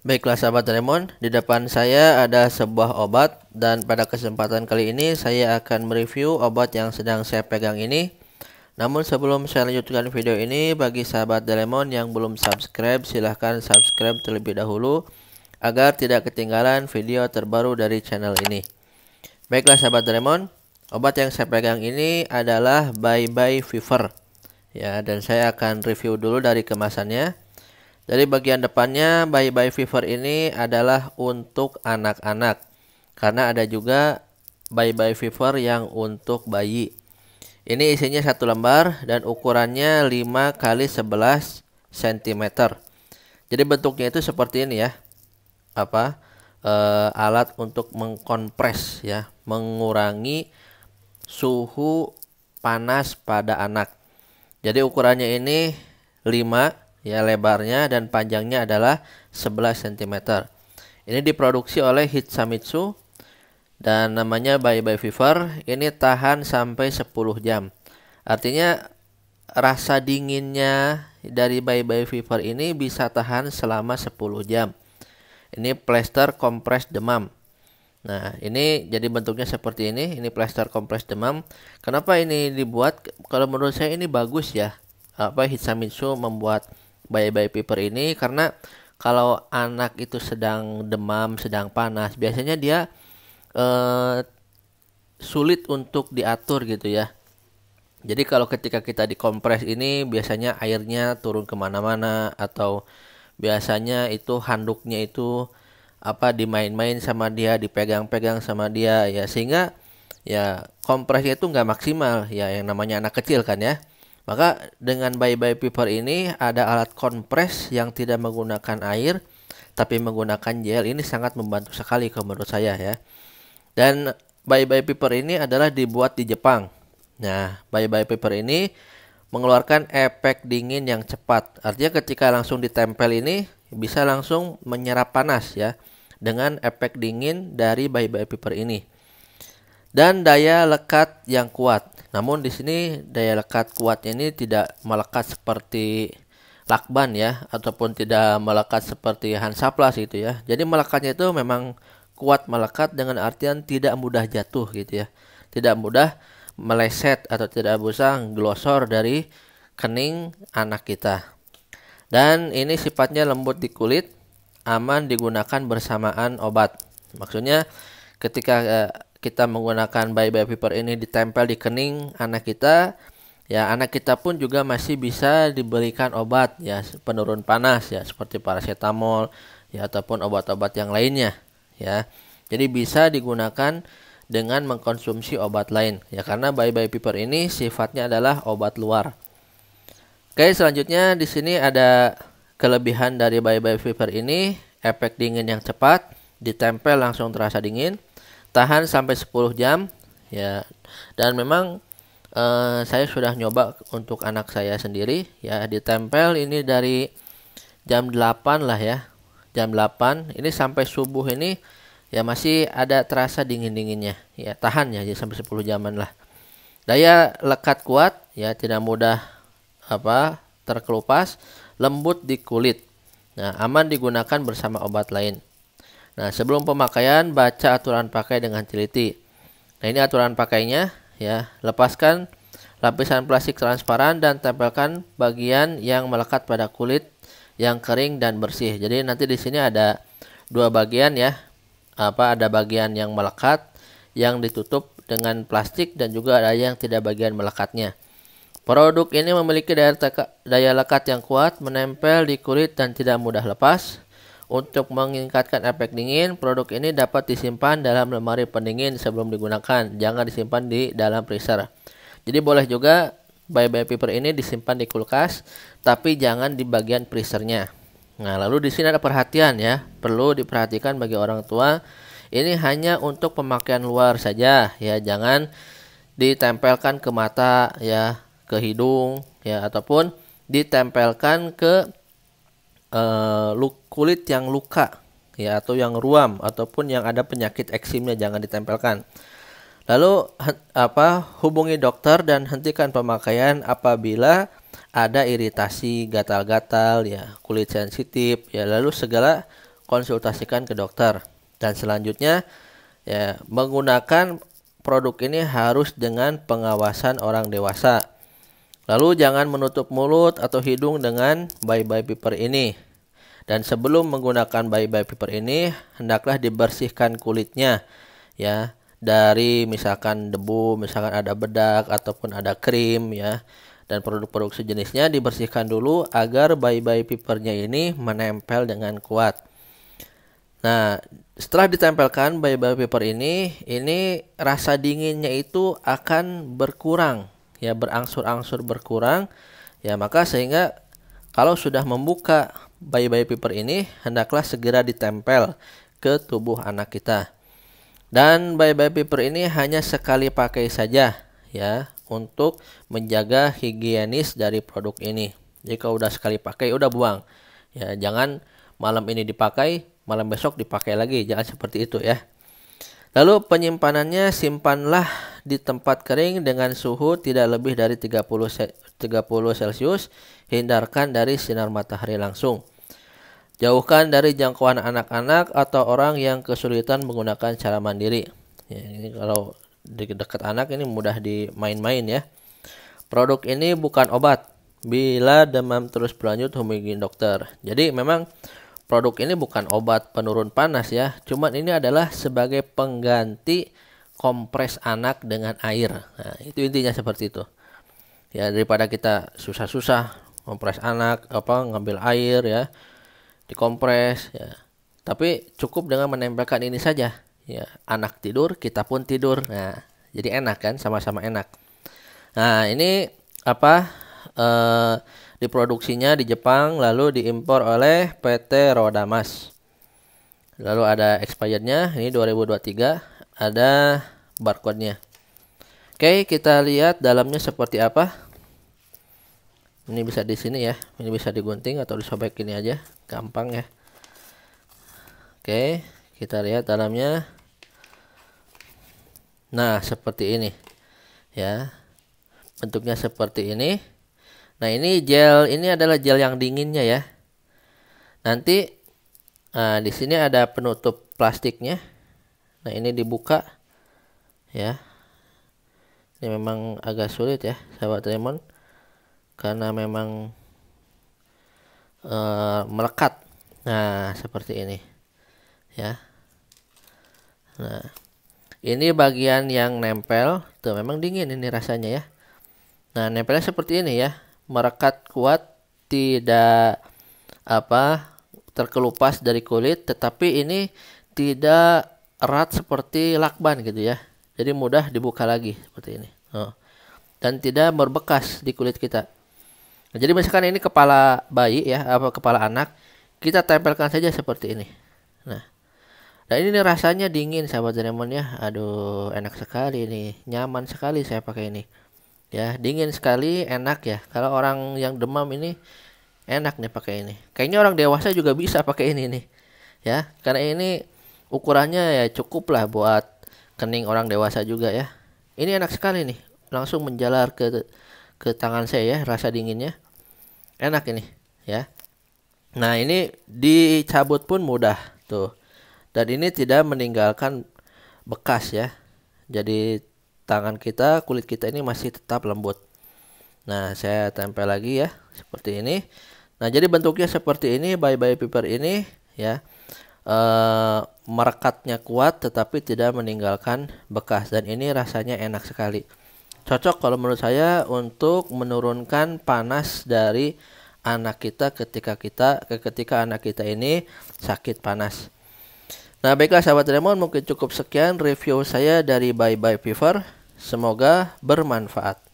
Baiklah sahabat Raymond, di depan saya ada sebuah obat dan pada kesempatan kali ini saya akan mereview obat yang sedang saya pegang ini. Namun sebelum saya lanjutkan video ini, bagi sahabat Raymond yang belum subscribe, silahkan subscribe terlebih dahulu agar tidak ketinggalan video terbaru dari channel ini. Baiklah sahabat Raymond, Obat yang saya pegang ini adalah Bye Bye Fever. Ya, dan saya akan review dulu dari kemasannya. Dari bagian depannya Bye Bye Fever ini adalah untuk anak-anak. Karena ada juga Bye Bye Fever yang untuk bayi. Ini isinya satu lembar dan ukurannya 5 x 11 cm. Jadi bentuknya itu seperti ini ya. Apa? E, alat untuk mengkompres ya, mengurangi suhu panas pada anak. Jadi ukurannya ini 5 ya lebarnya dan panjangnya adalah 11 cm. Ini diproduksi oleh Hitsamitsu dan namanya Bye Bye Fever. Ini tahan sampai 10 jam. Artinya rasa dinginnya dari Bye Bye Fever ini bisa tahan selama 10 jam. Ini plester kompres demam. Nah, ini jadi bentuknya seperti ini. Ini plaster kompres demam. Kenapa ini dibuat? Kalau menurut saya ini bagus ya. Apa Hitsamitsu membuat bayi-bayi paper ini karena kalau anak itu sedang demam, sedang panas, biasanya dia eh, sulit untuk diatur gitu ya. Jadi kalau ketika kita dikompres ini biasanya airnya turun kemana-mana atau biasanya itu handuknya itu apa dimain-main sama dia, dipegang-pegang sama dia ya sehingga ya kompresnya itu nggak maksimal ya yang namanya anak kecil kan ya. Maka dengan Bye Bye Paper ini ada alat kompres yang tidak menggunakan air tapi menggunakan gel ini sangat membantu sekali kalau menurut saya ya. Dan Bye Bye Paper ini adalah dibuat di Jepang. Nah, Bye Bye Paper ini mengeluarkan efek dingin yang cepat. Artinya ketika langsung ditempel ini bisa langsung menyerap panas ya dengan efek dingin dari bayi-bayi piper ini. Dan daya lekat yang kuat. Namun di sini daya lekat kuatnya ini tidak melekat seperti lakban ya ataupun tidak melekat seperti hansaplas itu ya. Jadi melekatnya itu memang kuat melekat dengan artian tidak mudah jatuh gitu ya. Tidak mudah meleset atau tidak bisa glosor dari kening anak kita. Dan ini sifatnya lembut di kulit, aman digunakan bersamaan obat. Maksudnya ketika eh, kita menggunakan bayi-bayi paper ini ditempel di kening anak kita, ya anak kita pun juga masih bisa diberikan obat ya penurun panas ya seperti paracetamol ya ataupun obat-obat yang lainnya ya. Jadi bisa digunakan dengan mengkonsumsi obat lain ya karena bayi-bayi paper ini sifatnya adalah obat luar. Oke, selanjutnya di sini ada kelebihan dari Bye Bye Fever ini, efek dingin yang cepat, ditempel langsung terasa dingin, tahan sampai 10 jam ya. Dan memang eh, saya sudah nyoba untuk anak saya sendiri ya, ditempel ini dari jam 8 lah ya. Jam 8 ini sampai subuh ini ya masih ada terasa dingin-dinginnya ya, tahan ya jadi sampai 10 jaman lah. Daya lekat kuat ya, tidak mudah apa terkelupas, lembut di kulit. Nah, aman digunakan bersama obat lain. Nah, sebelum pemakaian baca aturan pakai dengan teliti. Nah, ini aturan pakainya ya. Lepaskan lapisan plastik transparan dan tempelkan bagian yang melekat pada kulit yang kering dan bersih. Jadi nanti di sini ada dua bagian ya. Apa ada bagian yang melekat yang ditutup dengan plastik dan juga ada yang tidak bagian melekatnya. Produk ini memiliki daya, teka, daya lekat yang kuat, menempel di kulit dan tidak mudah lepas. Untuk meningkatkan efek dingin, produk ini dapat disimpan dalam lemari pendingin sebelum digunakan. Jangan disimpan di dalam freezer. Jadi boleh juga bye bye paper ini disimpan di kulkas, tapi jangan di bagian freezernya. Nah, lalu di sini ada perhatian ya, perlu diperhatikan bagi orang tua. Ini hanya untuk pemakaian luar saja ya, jangan ditempelkan ke mata ya ke hidung ya ataupun ditempelkan ke uh, kulit yang luka ya atau yang ruam ataupun yang ada penyakit eksimnya jangan ditempelkan. Lalu apa hubungi dokter dan hentikan pemakaian apabila ada iritasi, gatal-gatal ya, kulit sensitif ya, lalu segala konsultasikan ke dokter. Dan selanjutnya ya menggunakan produk ini harus dengan pengawasan orang dewasa Lalu jangan menutup mulut atau hidung dengan bye-bye paper ini. Dan sebelum menggunakan bye-bye paper ini, hendaklah dibersihkan kulitnya ya dari misalkan debu, misalkan ada bedak ataupun ada krim ya dan produk-produk sejenisnya dibersihkan dulu agar bye-bye papernya ini menempel dengan kuat. Nah, setelah ditempelkan bye-bye paper ini, ini rasa dinginnya itu akan berkurang ya berangsur-angsur berkurang ya maka sehingga kalau sudah membuka bayi-bayi paper ini hendaklah segera ditempel ke tubuh anak kita dan bayi-bayi paper ini hanya sekali pakai saja ya untuk menjaga higienis dari produk ini jika udah sekali pakai udah buang ya jangan malam ini dipakai malam besok dipakai lagi jangan seperti itu ya lalu penyimpanannya simpanlah di tempat kering dengan suhu tidak lebih dari 30 30 Celcius. Hindarkan dari sinar matahari langsung. Jauhkan dari jangkauan anak-anak atau orang yang kesulitan menggunakan cara mandiri. Ya, ini kalau di dekat anak ini mudah dimain-main ya. Produk ini bukan obat. Bila demam terus berlanjut hubungi dokter. Jadi memang produk ini bukan obat penurun panas ya, cuman ini adalah sebagai pengganti kompres anak dengan air. Nah, itu intinya seperti itu. Ya daripada kita susah-susah kompres anak apa ngambil air ya dikompres ya. Tapi cukup dengan menempelkan ini saja ya anak tidur kita pun tidur. Nah jadi enak kan sama-sama enak. Nah ini apa eh, diproduksinya di Jepang lalu diimpor oleh PT Rodamas. Lalu ada expirednya ini 2023 ada barcode-nya. Oke, kita lihat dalamnya seperti apa. Ini bisa di sini ya. Ini bisa digunting atau disobek ini aja, gampang ya. Oke, kita lihat dalamnya. Nah, seperti ini. Ya. Bentuknya seperti ini. Nah, ini gel ini adalah gel yang dinginnya ya. Nanti nah, di sini ada penutup plastiknya nah ini dibuka ya ini memang agak sulit ya sahabat Raymond karena memang uh, melekat nah seperti ini ya nah ini bagian yang nempel tuh memang dingin ini rasanya ya nah nempelnya seperti ini ya merekat kuat tidak apa terkelupas dari kulit tetapi ini tidak erat seperti lakban gitu ya. Jadi mudah dibuka lagi seperti ini. Oh. Dan tidak berbekas di kulit kita. Nah, jadi misalkan ini kepala bayi ya, apa kepala anak, kita tempelkan saja seperti ini. Nah, dan ini rasanya dingin sahabat Doraemon ya. Aduh, enak sekali ini, nyaman sekali saya pakai ini. Ya, dingin sekali, enak ya. Kalau orang yang demam ini enak nih pakai ini. Kayaknya orang dewasa juga bisa pakai ini nih. Ya, karena ini Ukurannya ya cukup lah buat kening orang dewasa juga ya. Ini enak sekali nih, langsung menjalar ke ke tangan saya ya rasa dinginnya. Enak ini ya. Nah, ini dicabut pun mudah tuh. Dan ini tidak meninggalkan bekas ya. Jadi tangan kita, kulit kita ini masih tetap lembut. Nah, saya tempel lagi ya seperti ini. Nah, jadi bentuknya seperti ini, bye bye paper ini ya. uh, merekatnya kuat tetapi tidak meninggalkan bekas dan ini rasanya enak sekali. Cocok kalau menurut saya untuk menurunkan panas dari anak kita ketika kita ketika anak kita ini sakit panas. Nah baiklah sahabat Remon mungkin cukup sekian review saya dari Bye Bye Fever. Semoga bermanfaat.